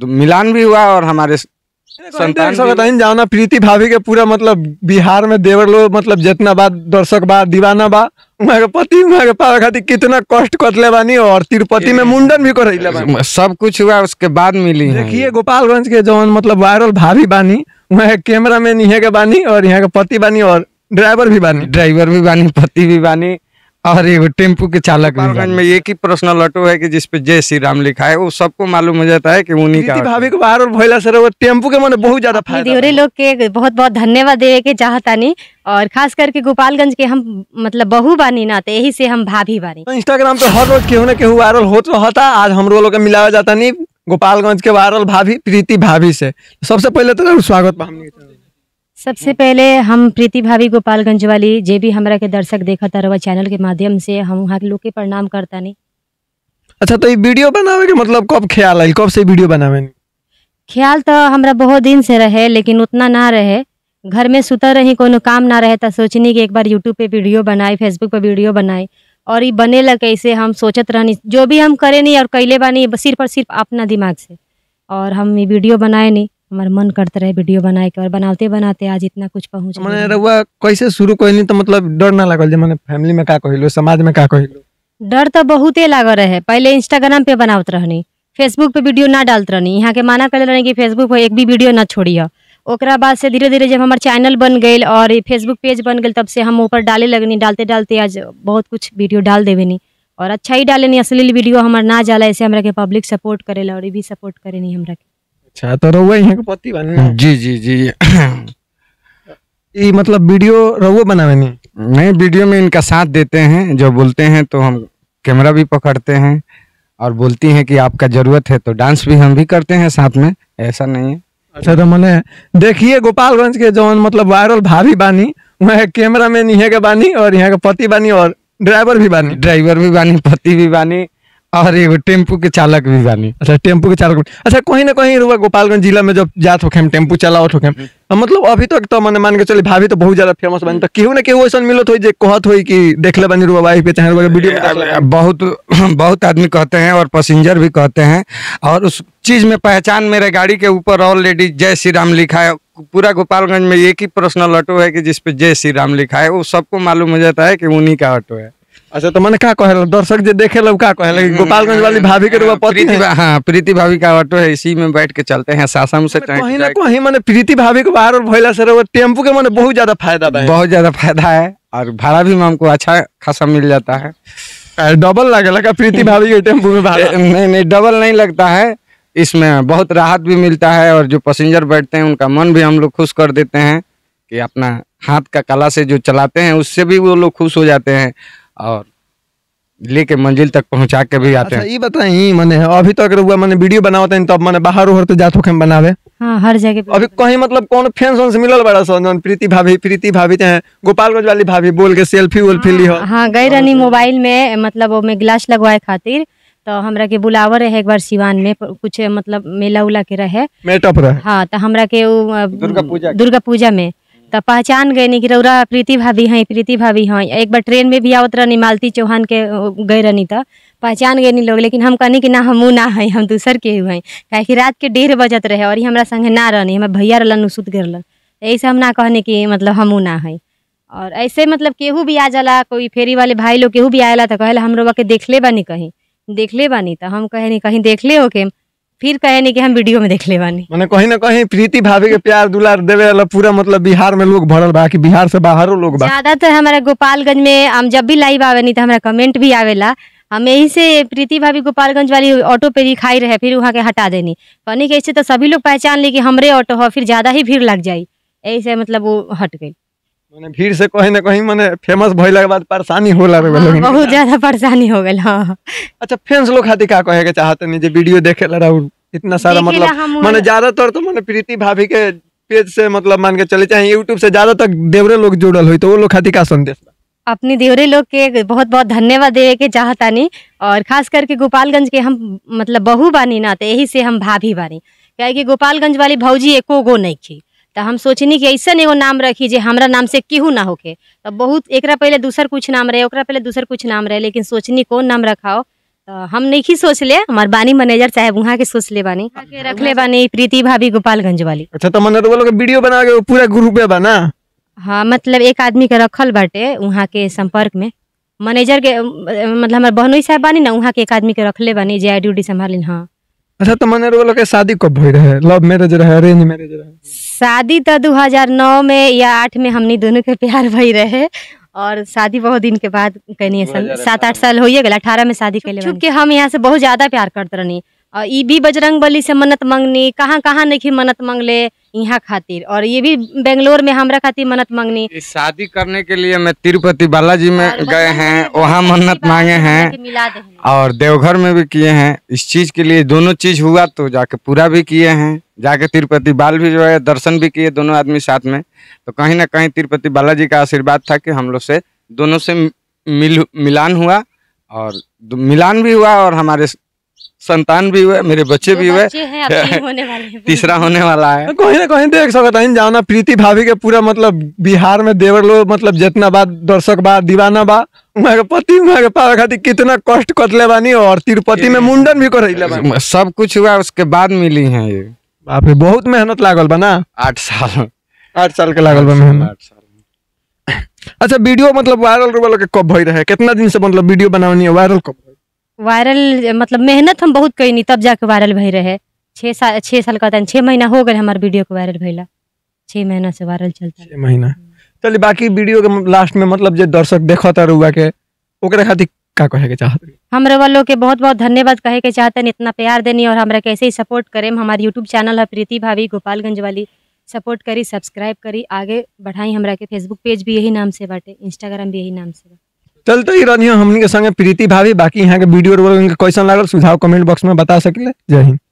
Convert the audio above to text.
तो मिलान भी हुआ और हमारे संतान जाना प्रीति भाभी के पूरा मतलब बिहार में देवर लोग मतलब जितना बा दर्शक बा दीवाना बा उहाँ पति उहाँ पावे खातिर कितना कष्ट कटले बानी और तिरुपति में मुंडन भी कर सब कुछ हुआ उसके बाद मिली देखिए गोपालगंज के जो मतलब वायरल भाभी बानी वहाँ कैमरा मैन यहाँ के बानी और यहाँ के पति बानी और ड्राइवर भी बानी ड्राइवर भी बानी पति भी बानी और एगो टेम्पो के चालक में एक ही पर्सनल ऑटो है कि जिस पे जय श्री राम लिखा है वो सबको मालूम हो जाता है कि उन्हीं का भाभी को बाहर और भोला सर वो टेम्पू के मैंने बहुत ज्यादा फायदा लोग के बहुत बहुत धन्यवाद देवे के चाहता नहीं और खास करके गोपालगंज के हम मतलब बहु बानी ना तो यही से हम भाभी बानी इंस्टाग्राम तो पे हर रोज केहू ना केहू वायरल तो होता आज हम लोग मिलाया जाता नहीं गोपालगंज के वायरल भाभी प्रीति भाभी से सबसे पहले तो स्वागत हमने सबसे हम्म। पहले हम प्रीति भाभी गोपालगंज वाली जे भी हमारा के दर्शक देखा तरवा चैनल के माध्यम से हम वहाँ के लोग के प्रणाम करता नहीं अच्छा तो ये वीडियो बनावे के मतलब कब ख्याल आई कब से वीडियो बनावे ख्याल तो हमारा बहुत दिन से रहे लेकिन उतना ना रहे घर में सुतर रही कोनो काम ना रहे तो सोचनी कि एक बार यूट्यूब पे वीडियो बनाए फेसबुक पे वीडियो बनाए और ये बने लग कैसे हम सोचत रहनी जो भी हम करे नहीं और कैले बानी सिर्फ और सिर्फ अपना दिमाग से और हम ये वीडियो बनाए नहीं हमारा मन करता रहे वीडियो बनाए के और बनाते बनाते आज इतना कुछ पहुँच मैंने रउआ कैसे शुरू कर तो मतलब डर ना लगल मैंने फैमिली में का कहलो समाज में का कहलो डर तो बहुते लागल रहे पहले इंस्टाग्राम पे बनावत रहनी फेसबुक पे वीडियो ना डालत रहनी यहाँ के माना कर रहे कि फेसबुक पर एक भी वीडियो ना छोड़ी ओकरा बाद से धीरे धीरे जब हमारे चैनल बन गई और फेसबुक पेज बन गए तब से हम ऊपर डाले लगनी डालते डालते आज बहुत कुछ वीडियो डाल देवे और अच्छा ही डाले नी असली वीडियो हमारा ना जाला ऐसे हमरा के पब्लिक सपोर्ट करे और ये भी सपोर्ट करे हमरा के अच्छा त तो यहाँ के पति बन जी जी जी ये मतलब वीडियो रउवा बनावे नहीं नहीं वीडियो में इनका साथ देते हैं जो बोलते हैं तो हम कैमरा भी पकड़ते हैं और बोलती हैं कि आपका जरूरत है तो डांस भी हम भी करते हैं साथ में ऐसा नहीं है अच्छा तो मैंने देखिए गोपालगंज के जो मतलब वायरल भाभी बानी वह कैमरा मैन यहाँ के बानी और यहाँ के पति बानी और ड्राइवर भी बानी ड्राइवर भी बानी पति भी बानी और एगो टेम्पू के चालक भी जानी अच्छा टेम्पू के चालक अच्छा कहीं ना कहीं रुआ गोपालगंज जिला में जब जात होखेम टेम्पू चलावत होखेम हम्म। मतलब अभी तक तो मैंने मान के चले भाभी तो बहुत ज्यादा फेमस बनी तो केहू ना केहू ऐसा मिलत हो कहत हो कि ले बनी रुआ वाइफ पे चाहे वीडियो बहुत बहुत आदमी कहते हैं और पैसेंजर भी कहते हैं और उस चीज में पहचान मेरे गाड़ी के ऊपर ऑलरेडी जय श्री राम लिखा है पूरा गोपालगंज में एक ही पर्सनल ऑटो है कि जिसपे जय श्री राम लिखा है वो सबको मालूम हो जाता है कि उन्हीं का ऑटो है अच्छा तो मैंने क्या कह दर्शक जो देखे लोग क्या कहे हम्म, गोपालगंज वाली हम्म, भाभी के तो पति है हां प्रीति भाभी का ऑटो है इसी में बैठ के चलते हैं सासम से कहीं ना कहीं मैंने प्रीति भाभी को बाहर और भइला से वो टेम्पू के मैंने बहुत ज्यादा फायदा है बहुत ज्यादा फायदा है और भाड़ा भी हमको अच्छा खासा मिल जाता है डबल लगे लगा प्रीति भाभी के टेम्पू में भाड़ा नहीं नहीं डबल नहीं लगता है इसमें बहुत राहत भी मिलता है और जो पैसेंजर बैठते हैं उनका मन भी हम लोग खुश कर देते हैं कि अपना हाथ का कला से जो चलाते हैं उससे भी वो लोग खुश हो जाते हैं और लेके मंजिल तक पहुंचा के भी आते अच्छा, हैं ये बताई मने अभी तो अगर हुआ मने वीडियो बनावत तो तब मने बाहर उहर तो जात होके बनावे हाँ, हर जगह अभी कहीं मतलब कौन फैंस से मिलल बड़ा सन जन प्रीति भाभी प्रीति भाभी ते गोपालगंज वाली भाभी बोल के सेल्फी वोल फिली हो हाँ, हाँ गए रानी मोबाइल में मतलब में ग्लास लगवाए खातिर तो हमरा के बुलावा रहे एक बार सिवान में कुछ मतलब मेला उला के रहे मेटअप रहे हाँ तो हमरा के दुर्गा पूजा दुर्गा पूजा में तो पहचान गए नहीं कि रौरा प्रीति भाभी हैं प्रीति भाभी हैं एक बार ट्रेन में भी आवत रहनी मालती चौहान के गए रहनी तो पहचान गए नहीं लोग लेकिन हम कहनी कि ना हमू ना है हम दूसर के ही हैं क्या कि रात के डेढ़ बजत रहे और ये हमारा संगे ना रहनी हमारे भैया रहलन सुत गिरलन ऐसे हम ना कहने कि मतलब हम ना है और ऐसे मतलब केहू भी आ जाला कोई फेरी वाले भाई लोग केहू भी आएला तो कहेला हम लोग के देखले बानी कहीं देखले बानी तो हम कहे नहीं कहीं देखले हो के फिर कहे कि हम वीडियो में देख ले बानी मैंने कहीं ना कहीं प्रीति भाभी के प्यार दुलार देवे वाला पूरा मतलब बिहार में लोग भरल बा कि बिहार से बाहरों लोग बा ज्यादातर हमारा गोपालगंज में हम जब भी लाइव आवे नहीं तो हमारा कमेंट भी आवेला हम यही से प्रीति भाभी गोपालगंज वाली ऑटो पे दिखाई रहे फिर वहाँ के हटा देनी कहनी कैसे तो सभी लोग पहचान ली कि हमरे ऑटो हो फिर ज्यादा ही भीड़ लग जाये ऐसे मतलब वो हट गई मैंने भीड़ से कहीं ना कहीं मैंने फेमस भइला के बाद परेशानी होला रे लोग बहुत ज्यादा परेशानी हो गेल हां अच्छा फैंस लोग खातिर का कहे के चाहते नहीं जे वीडियो देखे ला राहुल इतना सारा मतलब मैंने ज्यादातर तो मैंने प्रीति भाभी के पेज से मतलब मान के चले चाहे यूट्यूब से ज्यादा तक देवरे लोग जुड़ल हुई तो वो लोग खातिर का संदेश अपनी देवरे लोग के बहुत बहुत धन्यवाद देवे के चाहतानी और खास करके गोपालगंज के हम मतलब बहू बानी ना तो यही से हम भाभी बानी क्या कि गोपालगंज वाली भौजी एको गो नहीं थी तो हम सोचनी कि ऐसा एगो नाम रखी जो हमारा नाम से केहू ना होके तो बहुत एक पहले दूसर कुछ नाम रहे ओकरा पहले दूसर कुछ नाम रहे लेकिन सोचनी कौन नाम रखाओ तो हम नहीं सोच ले हमारे बानी मैनेजर साहब वहाँ के सोच ले बानी रख ले बानी प्रीति भाभी गोपालगंज वाली अच्छा तो मनोरमा लोग वीडियो बना के पूरा ग्रुप में बना हाँ मतलब एक आदमी के रखल बाटे वहाँ के संपर्क में मैनेजर के मतलब हमारे बहनोई साहब बानी ना वहाँ के एक आदमी के रखले बानी जे आई ड्यूटी संभाली हाँ अच्छा तो मैंने बोलो के शादी कब हुई रहे लव मैरिज रहे अरेंज मैरिज रहे शादी तो 2009 में या आठ में हमने दोनों के प्यार भई रहे और शादी बहुत दिन के बाद कहनी सात आठ साल हो गया अठारह में शादी के लिए क्योंकि हम यहाँ से बहुत ज्यादा प्यार करते रहनी ये भी बजरंग बली से मन्नत मंगनी कहाँ कहाँ नहीं मन्नत मांग ले यहाँ खातिर और ये भी बेंगलोर में हमारा खातिर मन्नत मांगनी शादी करने के लिए मैं तिरुपति बालाजी में गए हैं वहाँ मन्नत मांगे हैं और देवघर में भी किए हैं इस चीज के लिए दोनों चीज हुआ तो जाके पूरा भी किए हैं जाके तिरुपति बाल भी जो है दर्शन भी किए दोनों आदमी साथ में तो कहीं ना कहीं तिरुपति बालाजी का आशीर्वाद था कि हम लोग से दोनों से मिल मिलान हुआ और मिलान भी हुआ और हमारे संतान भी हुए मेरे बच्चे भी हुए तीसरा होने वाला है कहीं ना कहीं देख सकता है जाओ ना प्रीति भाभी के पूरा मतलब बिहार में देवर लोग मतलब जितना बा दर्शक बा दीवाना बा पति पावे कितना कष्ट कटले बानी और तिरुपति में मुंडन भी कर सब कुछ हुआ उसके बाद मिली है ये आप बहुत मेहनत लागल बा ना आठ साल आठ साल के लागल बा मेहनत आठ साल अच्छा वीडियो मतलब वायरल के कब भई रहे कितना दिन से मतलब वीडियो बनावनी है वायरल कब वायरल मतलब मेहनत हम बहुत कैनी तब जाके वायरल भई रहे छः साल छः साल कहता छः महीना हो गए हमारे वीडियो को वायरल भैया छः महीना से वायरल चलता छः महीना चलिए बाकी वीडियो के लास्ट में मतलब जो दर्शक देखता रुआ के ओकरे खातिर का कहे के चाहत हमरा वालों के बहुत बहुत धन्यवाद कहे के हैं इतना प्यार देनी और हमरा कैसे ही सपोर्ट करें हमारे यूट्यूब चैनल है प्रीति भाभी गोपालगंज वाली सपोर्ट करी सब्सक्राइब करी आगे बढ़ाई हमरा के फेसबुक पेज भी यही नाम से बाटे इंस्टाग्राम भी यही नाम से बाटे चलते ही रही हमने के संगे प्रीति भाभी बाकी यहाँ के वीडियो कैसा लागल सुझाव कमेंट बॉक्स में बता सकें जय हिंद